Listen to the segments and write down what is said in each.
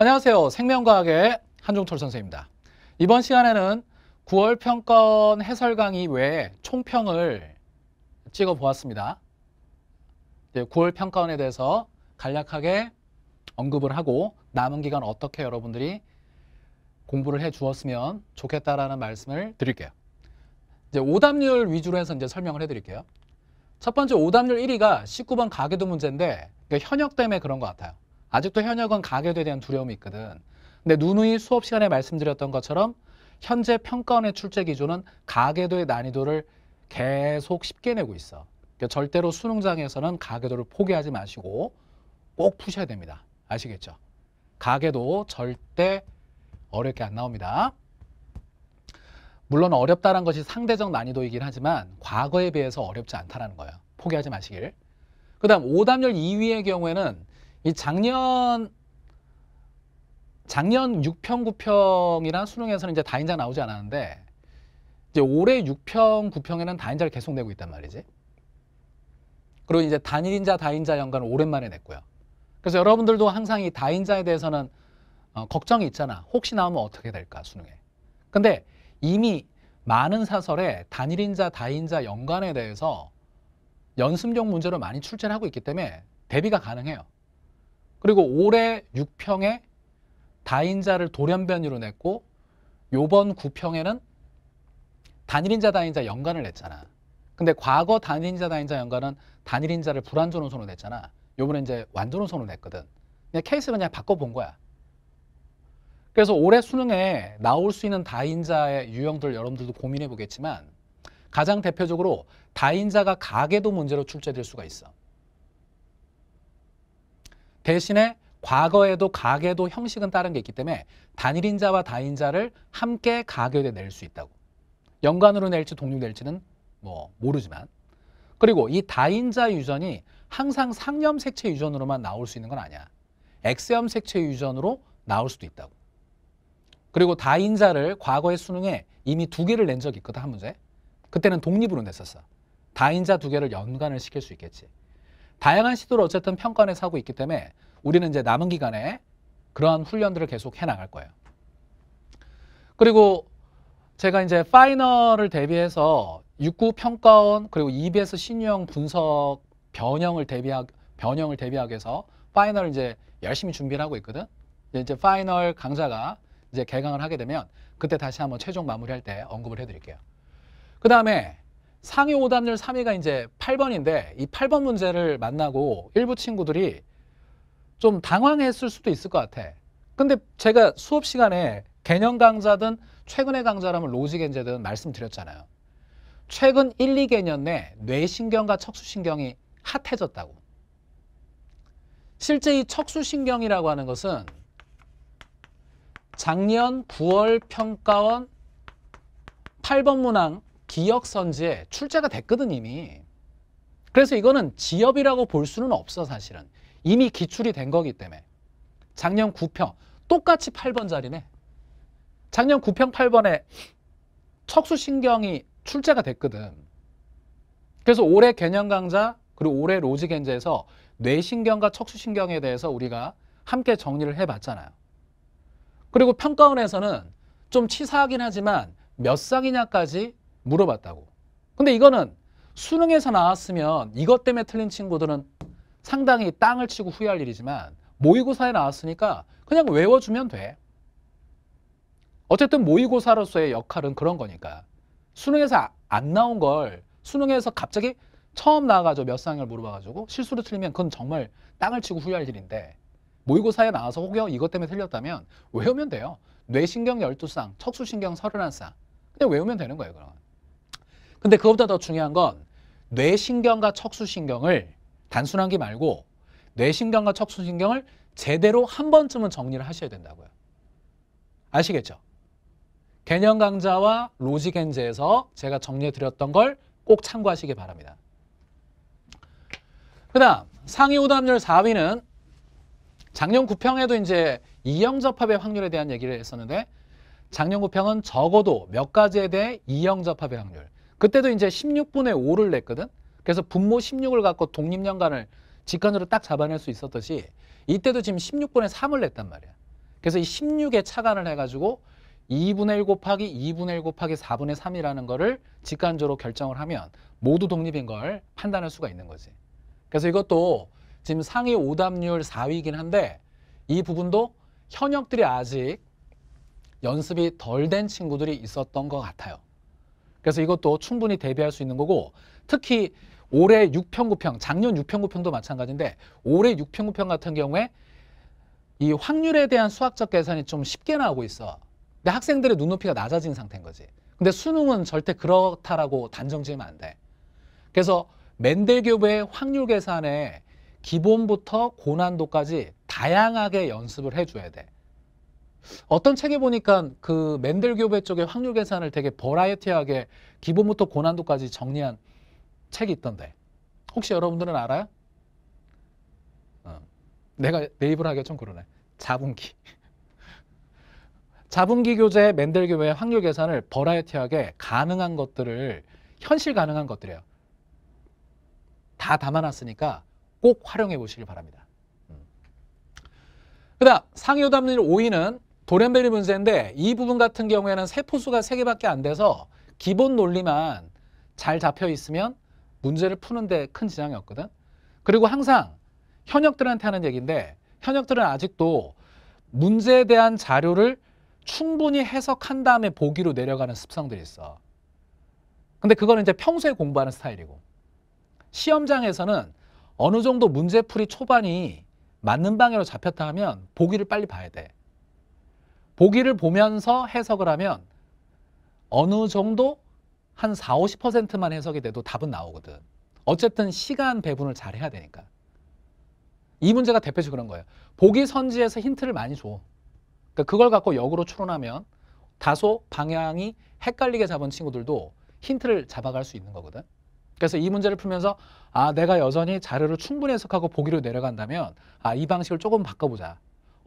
안녕하세요. 생명과학의 한종철 선생입니다. 이번 시간에는 9월 평가원 해설 강의 외에 총평을 찍어 보았습니다. 9월 평가원에 대해서 간략하게 언급을 하고 남은 기간 어떻게 여러분들이 공부를 해 주었으면 좋겠다라는 말씀을 드릴게요. 이제 오답률 위주로 해서 이제 설명을 해 드릴게요. 첫 번째 오답률 1위가 19번 가계도 문제인데 그러니까 현역 때문에 그런 것 같아요. 아직도 현역은 가결에 대한 두려움이 있거든. 근데 누누이 수업 시간에 말씀드렸던 것처럼 현재 평가원의 출제 기준은 가계도의 난이도를 계속 쉽게 내고 있어. 그러니까 절대로 수능장에서는 가계도를 포기하지 마시고 꼭 푸셔야 됩니다. 아시겠죠? 가계도 절대 어렵게 안 나옵니다. 물론 어렵다는 것이 상대적 난이도이긴 하지만 과거에 비해서 어렵지 않다는 거예요. 포기하지 마시길. 그 다음 오답률 2위의 경우에는 이 작년 작년 6평 9평이란 수능에서는 이제 다인자 나오지 않았는데 이제 올해 6평 9평에는 다인자를 계속 내고 있단 말이지. 그리고 이제 단일인자 다인자 연관을 오랜만에 냈고요. 그래서 여러분들도 항상 이 다인자에 대해서는 어, 걱정이 있잖아. 혹시 나오면 어떻게 될까 수능에. 근데 이미 많은 사설에 단일인자 다인자 연관에 대해서 연습용 문제로 많이 출제를 하고 있기 때문에 대비가 가능해요. 그리고 올해 6평에 다인자를 돌연변이로 냈고 요번 9평에는 단일인자 다인자 연관을 냈잖아. 근데 과거 단일인자 다인자 연관은 단일인자를 불완전원선으로 냈잖아. 요번에 이제 완전원선으로 냈거든. 그냥 케이스를 그냥 바꿔본 거야. 그래서 올해 수능에 나올 수 있는 다인자의 유형들 여러분들도 고민해 보겠지만 가장 대표적으로 다인자가 가계도 문제로 출제될 수가 있어. 대신에 과거에도 가계도 형식은 다른 게 있기 때문에 단일인자와 다인자를 함께 가계에 낼수 있다고. 연관으로 낼지 독립 낼지는 뭐 모르지만. 그리고 이 다인자 유전이 항상 상염 색체 유전으로만 나올 수 있는 건 아니야. 스염색체 유전으로 나올 수도 있다고. 그리고 다인자를 과거의 수능에 이미 두 개를 낸 적이 있거든, 한 문제. 그때는 독립으로 냈었어. 다인자 두 개를 연관을 시킬 수 있겠지. 다양한 시도를 어쨌든 평가해서 하고 있기 때문에 우리는 이제 남은 기간에 그러한 훈련들을 계속 해 나갈 거예요. 그리고 제가 이제 파이널을 대비해서 육구 평가원 그리고 EBS 신유형 분석 변형을 대비하 변형을 대비하기 위해서 파이널 이제 열심히 준비를 하고 있거든. 이제 파이널 강좌가 이제 개강을 하게 되면 그때 다시 한번 최종 마무리할 때 언급을 해드릴게요. 그 다음에 상위 5단을 3위가 이제 8번인데 이 8번 문제를 만나고 일부 친구들이 좀 당황했을 수도 있을 것 같아. 근데 제가 수업 시간에 개념 강좌든 최근의 강좌라면 로직 엔제든 말씀드렸잖아요. 최근 1, 2개년 내 뇌신경과 척수신경이 핫해졌다고. 실제 이 척수신경이라고 하는 것은 작년 9월 평가원 8번 문항 기역 선지에 출제가 됐거든 이미. 그래서 이거는 지엽이라고 볼 수는 없어 사실은. 이미 기출이 된 거기 때문에. 작년 9평 똑같이 8번 자리네. 작년 9평 8번에 척수신경이 출제가 됐거든. 그래서 올해 개념 강좌 그리고 올해 로직 엔제에서 뇌신경과 척수신경에 대해서 우리가 함께 정리를 해봤잖아요. 그리고 평가원에서는 좀 치사하긴 하지만 몇쌍이냐까지 물어봤다고. 근데 이거는 수능에서 나왔으면 이것 때문에 틀린 친구들은 상당히 땅을 치고 후회할 일이지만 모의고사에 나왔으니까 그냥 외워주면 돼. 어쨌든 모의고사로서의 역할은 그런 거니까. 수능에서 아, 안 나온 걸 수능에서 갑자기 처음 나와가지고 몇 상을 물어봐가지고 실수로 틀리면 그건 정말 땅을 치고 후회할 일인데 모의고사에 나와서 혹여 이것 때문에 틀렸다면 외우면 돼요. 뇌신경 12쌍, 척수신경 31쌍. 그냥 외우면 되는 거예요, 그럼. 근데 그것보다 더 중요한 건 뇌신경과 척수신경을 단순한 게 말고 뇌신경과 척수신경을 제대로 한 번쯤은 정리를 하셔야 된다고요. 아시겠죠? 개념 강좌와 로직엔제에서 제가 정리해 드렸던 걸 꼭 참고하시기 바랍니다. 그 다음 상위 우담률 4위는 작년 구평에도 이제 이형접합의 확률에 대한 얘기를 했었는데 작년 구평은 적어도 몇 가지에 대해 이형접합의 확률 그때도 이제 16분의 5를 냈거든. 그래서 분모 16을 갖고 독립연간을 직관으로 딱 잡아낼 수 있었듯이 이때도 지금 16분의 3을 냈단 말이야. 그래서 이 16에 차관을 해가지고 2분의 1 곱하기 2분의 1 곱하기 4분의 3이라는 거를 직관적으로 결정을 하면 모두 독립인 걸 판단할 수가 있는 거지. 그래서 이것도 지금 상위 오답률 4위이긴 한데 이 부분도 현역들이 아직 연습이 덜 된 친구들이 있었던 것 같아요. 그래서 이것도 충분히 대비할 수 있는 거고 특히 올해 6평구평, 작년 6평구평도 마찬가지인데 올해 6평구평 같은 경우에 이 확률에 대한 수학적 계산이 좀 쉽게 나오고 있어. 근데 학생들의 눈높이가 낮아진 상태인 거지. 근데 수능은 절대 그렇다라고 단정 지으면 안 돼. 그래서 맨델교부의 확률 계산에 기본부터 고난도까지 다양하게 연습을 해줘야 돼. 어떤 책에 보니까 그 맨델 교배 쪽의 확률 계산을 되게 버라이어티하게 기본부터 고난도까지 정리한 책이 있던데 혹시 여러분들은 알아요? 어. 내가 네이버를 하게좀 그러네. 자분기. 자분기 교재 맨델 교배의 확률 계산을 버라이어티하게 가능한 것들을 현실 가능한 것들이에요. 다 담아놨으니까 꼭 활용해 보시길 바랍니다. 음. 그 다음 상요담률 위 5위는 도렌베리 문제인데이 부분 같은 경우에는 세포수가 세개밖에안 돼서 기본 논리만 잘 잡혀 있으면 문제를 푸는데 큰 지장이 없거든. 그리고 항상 현역들한테 하는 얘기인데 현역들은 아직도 문제에 대한 자료를 충분히 해석한 다음에 보기로 내려가는 습성들이 있어. 근데 그거는 이제 평소에 공부하는 스타일이고 시험장에서는 어느 정도 문제풀이 초반이 맞는 방향으로 잡혔다 하면 보기를 빨리 봐야 돼. 보기를 보면서 해석을 하면 어느 정도 한 4, 50%만 해석이 돼도 답은 나오거든. 어쨌든 시간 배분을 잘 해야 되니까. 이 문제가 대표적으로 그런 거예요. 보기 선지에서 힌트를 많이 줘. 그러니까 그걸 갖고 역으로 추론하면 다소 방향이 헷갈리게 잡은 친구들도 힌트를 잡아갈 수 있는 거거든. 그래서 이 문제를 풀면서 아 내가 여전히 자료를 충분히 해석하고 보기로 내려간다면 아 이 방식을 조금 바꿔보자.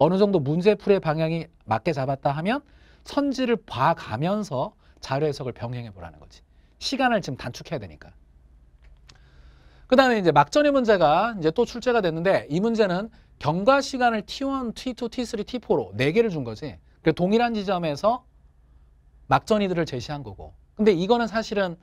어느 정도 문제풀의 방향이 맞게 잡았다 하면 선지를 봐가면서 자료 해석을 병행해 보라는 거지. 시간을 지금 단축해야 되니까. 그 다음에 이제 막전의 문제가 이제 또 출제가 됐는데 이 문제는 경과 시간을 T1, T2, T3, T4로 4개를 준 거지. 그 동일한 지점에서 막전이들을 제시한 거고. 근데 이거는 사실은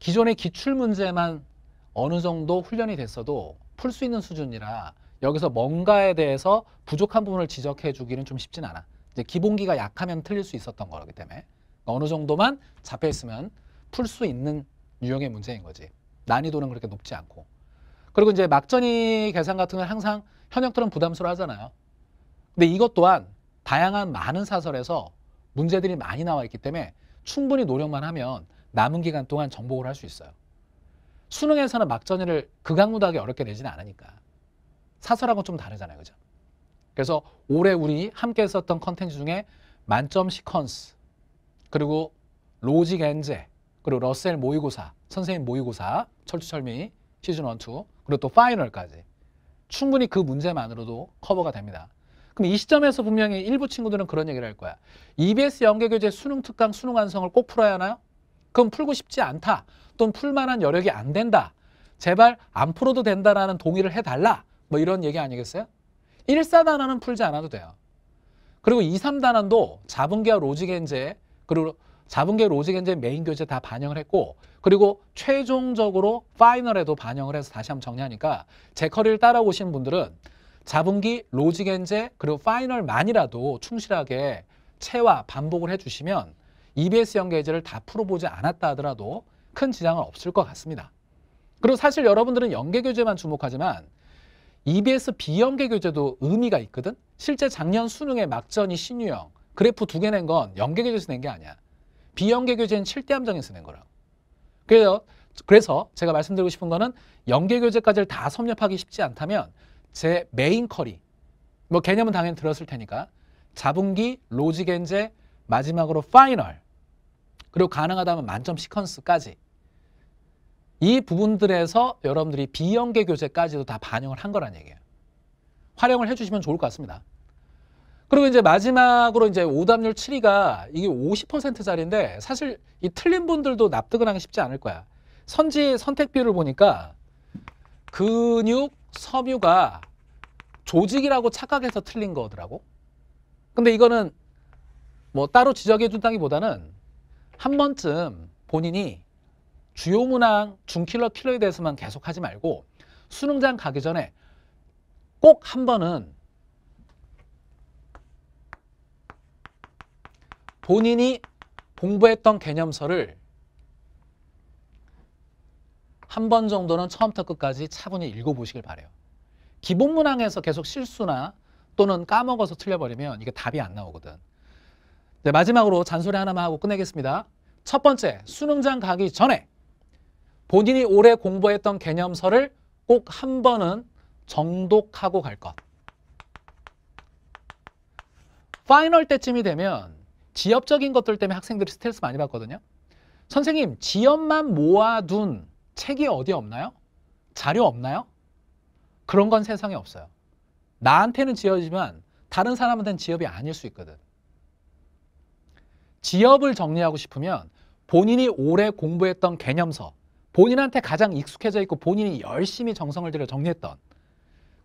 기존의 기출 문제만 어느 정도 훈련이 됐어도 풀 수 있는 수준이라 여기서 뭔가에 대해서 부족한 부분을 지적해 주기는 좀 쉽진 않아. 이제 기본기가 약하면 틀릴 수 있었던 거기 때문에 그러니까 어느 정도만 잡혀 있으면 풀 수 있는 유형의 문제인 거지. 난이도는 그렇게 높지 않고. 그리고 이제 막전이 계산 같은 건 항상 현역들은 부담스러워 하잖아요. 근데 이것 또한 다양한 많은 사설에서 문제들이 많이 나와 있기 때문에 충분히 노력만 하면 남은 기간 동안 정복을 할 수 있어요. 수능에서는 막전이를 극악무다하게 어렵게 내지는 않으니까. 사설하고좀 다르잖아요. 그죠? 그래서 올해 우리 함께 썼던 컨텐츠 중에 만점 시퀀스 그리고 로직 엔제 그리고 러셀 모의고사 선생님 모의고사 철두철미 시즌 1, 2 그리고 또 파이널까지 충분히 그 문제만으로도 커버가 됩니다. 그럼 이 시점에서 분명히 일부 친구들은 그런 얘기를 할 거야. EBS 연계교재 수능 특강 수능 완성을 꼭 풀어야 하나요? 그럼 풀고 싶지 않다. 또는 풀만한 여력이 안 된다. 제발 안 풀어도 된다라는 동의를 해달라. 뭐 이런 얘기 아니겠어요? 1, 4단원은 풀지 않아도 돼요. 그리고 2, 3단원도 자분계와 로직엔제 그리고 자분계 로직엔제 메인 교재 다 반영을 했고 그리고 최종적으로 파이널에도 반영을 해서 다시 한번 정리하니까 제 커리를 따라오신 분들은 자분기 로직엔제 그리고 파이널만이라도 충실하게 채와 반복을 해주시면 EBS 연계제를 다 풀어보지 않았다 하더라도 큰 지장은 없을 것 같습니다. 그리고 사실 여러분들은 연계 교재만 주목하지만 EBS 비연계 교재도 의미가 있거든. 실제 작년 수능의 막전이 신유형 그래프 두 개 낸 건 연계 교재에서 낸 게 아니야. 비연계 교재는 7대 함정에서 낸 거라고. 그래서 그래서 제가 말씀드리고 싶은 거는 연계 교재까지를 다 섭렵하기 쉽지 않다면 제 메인 커리 뭐 개념은 당연히 들었을 테니까 자분기, 로직엔제, 마지막으로 파이널 그리고 가능하다면 만점 시퀀스까지 이 부분들에서 여러분들이 비연계 교재까지도 다 반영을 한 거란 얘기예요. 활용을 해주시면 좋을 것 같습니다. 그리고 이제 마지막으로 이제 오답률 7위가 이게 50%짜리인데 사실 이 틀린 분들도 납득을 하기 쉽지 않을 거야. 선지 선택비율을 보니까 근육, 섬유가 조직이라고 착각해서 틀린 거더라고. 근데 이거는 뭐 따로 지적해 준다기보다는 한 번쯤 본인이 주요 문항 중킬러 킬러에 대해서만 계속 하지 말고 수능장 가기 전에 꼭 한 번은 본인이 공부했던 개념서를 한 번 정도는 처음부터 끝까지 차분히 읽어보시길 바래요. 기본 문항에서 계속 실수나 또는 까먹어서 틀려버리면 이게 답이 안 나오거든. 네, 마지막으로 잔소리 하나만 하고 끝내겠습니다. 첫 번째, 수능장 가기 전에 본인이 오래 공부했던 개념서를 꼭 한 번은 정독하고 갈 것. 파이널 때쯤이 되면 지엽적인 것들 때문에 학생들이 스트레스 많이 받거든요. 선생님, 지엽만 모아둔 책이 어디 없나요? 자료 없나요? 그런 건 세상에 없어요. 나한테는 지엽이지만 다른 사람한테는 지엽이 아닐 수 있거든. 지엽을 정리하고 싶으면 본인이 오래 공부했던 개념서, 본인한테 가장 익숙해져 있고 본인이 열심히 정성을 들여 정리했던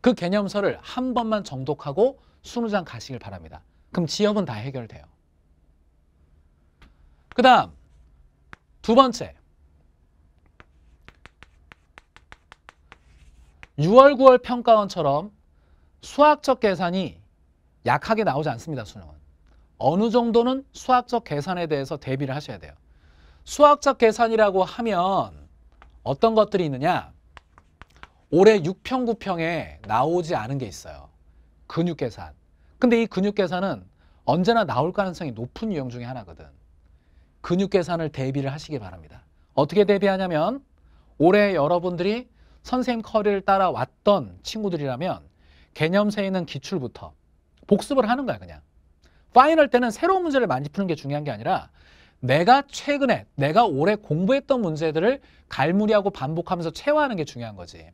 그 개념서를 한 번만 정독하고 수능장 가시길 바랍니다. 그럼 지역은 다 해결돼요. 그 다음 두 번째 6월, 9월 평가원처럼 수학적 계산이 약하게 나오지 않습니다. 수능은. 어느 정도는 수학적 계산에 대해서 대비를 하셔야 돼요. 수학적 계산이라고 하면 어떤 것들이 있느냐? 올해 6평, 9평에 나오지 않은 게 있어요. 근육 계산. 근데 이 근육 계산은 언제나 나올 가능성이 높은 유형 중에 하나거든. 근육 계산을 대비를 하시기 바랍니다. 어떻게 대비하냐면 올해 여러분들이 선생님 커리를 따라왔던 친구들이라면 개념세 있는 기출부터 복습을 하는 거야 그냥. 파이널 때는 새로운 문제를 많이 푸는 게 중요한 게 아니라 내가 최근에 내가 올해 공부했던 문제들을 갈무리하고 반복하면서 체화하는 게 중요한 거지.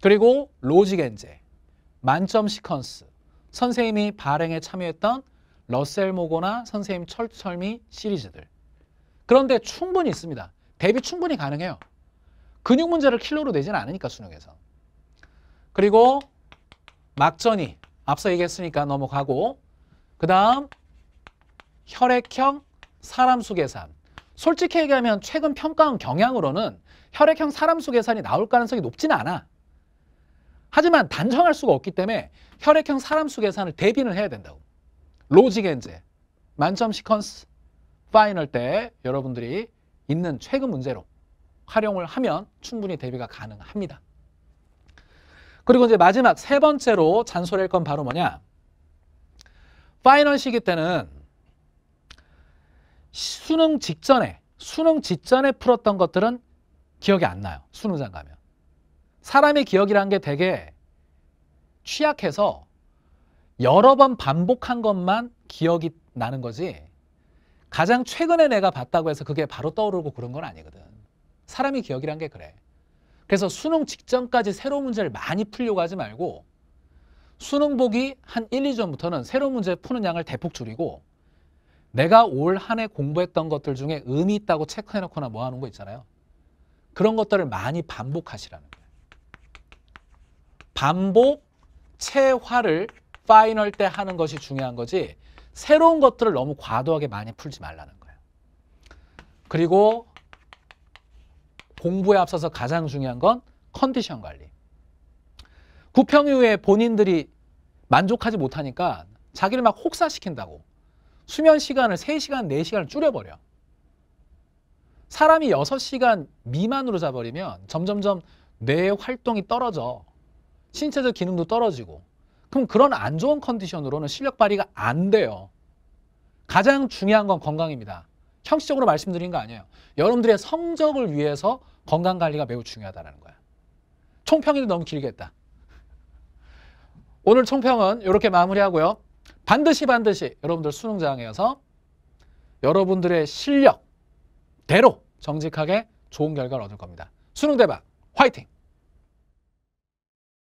그리고 로직 엔제, 만점 시퀀스, 선생님이 발행에 참여했던 러셀 모고나 선생님 철철미 시리즈들. 그런데 충분히 있습니다. 대비 충분히 가능해요. 근육 문제를 킬로로 내지는 않으니까 수능에서. 그리고 막전이 앞서 얘기했으니까 넘어가고 그 다음 혈액형 사람 수 계산. 솔직히 얘기하면 최근 평가원 경향으로는 혈액형 사람 수 계산이 나올 가능성이 높지는 않아. 하지만 단정할 수가 없기 때문에 혈액형 사람 수 계산을 대비를 해야 된다고. 로직 엔제, 만점 시퀀스, 파이널 때 여러분들이 있는 최근 문제로 활용을 하면 충분히 대비가 가능합니다. 그리고 이제 마지막 세 번째로 잔소리할 건 바로 뭐냐? 파이널 시기 때는 수능 직전에 수능 직전에 풀었던 것들은 기억이 안 나요. 수능장 가면. 사람의 기억이란 게 되게 취약해서 여러 번 반복한 것만 기억이 나는 거지 가장 최근에 내가 봤다고 해서 그게 바로 떠오르고 그런 건 아니거든. 사람이 기억이란 게 그래. 그래서 수능 직전까지 새로운 문제를 많이 풀려고 하지 말고 수능 보기 한 1, 2전부터는 새로운 문제 푸는 양을 대폭 줄이고 내가 올 한 해 공부했던 것들 중에 의미 있다고 체크해놓거나 뭐 하는 거 있잖아요. 그런 것들을 많이 반복하시라는 거예요. 반복, 체화를 파이널 때 하는 것이 중요한 거지 새로운 것들을 너무 과도하게 많이 풀지 말라는 거예요. 그리고 공부에 앞서서 가장 중요한 건 컨디션 관리. 구평 이후에 본인들이 만족하지 못하니까 자기를 막 혹사시킨다고 수면 시간을 3시간, 4시간을 줄여버려. 사람이 6시간 미만으로 자버리면 점점점 뇌 활동이 떨어져. 신체적 기능도 떨어지고. 그럼 그런 안 좋은 컨디션으로는 실력 발휘가 안 돼요. 가장 중요한 건 건강입니다. 형식적으로 말씀드린 거 아니에요. 여러분들의 성적을 위해서 건강 관리가 매우 중요하다는 거야. 총평이 너무 길겠다. 오늘 총평은 이렇게 마무리하고요. 반드시 반드시 여러분들 수능장에서 여러분들의 실력대로 정직하게 좋은 결과를 얻을 겁니다. 수능 대박 화이팅!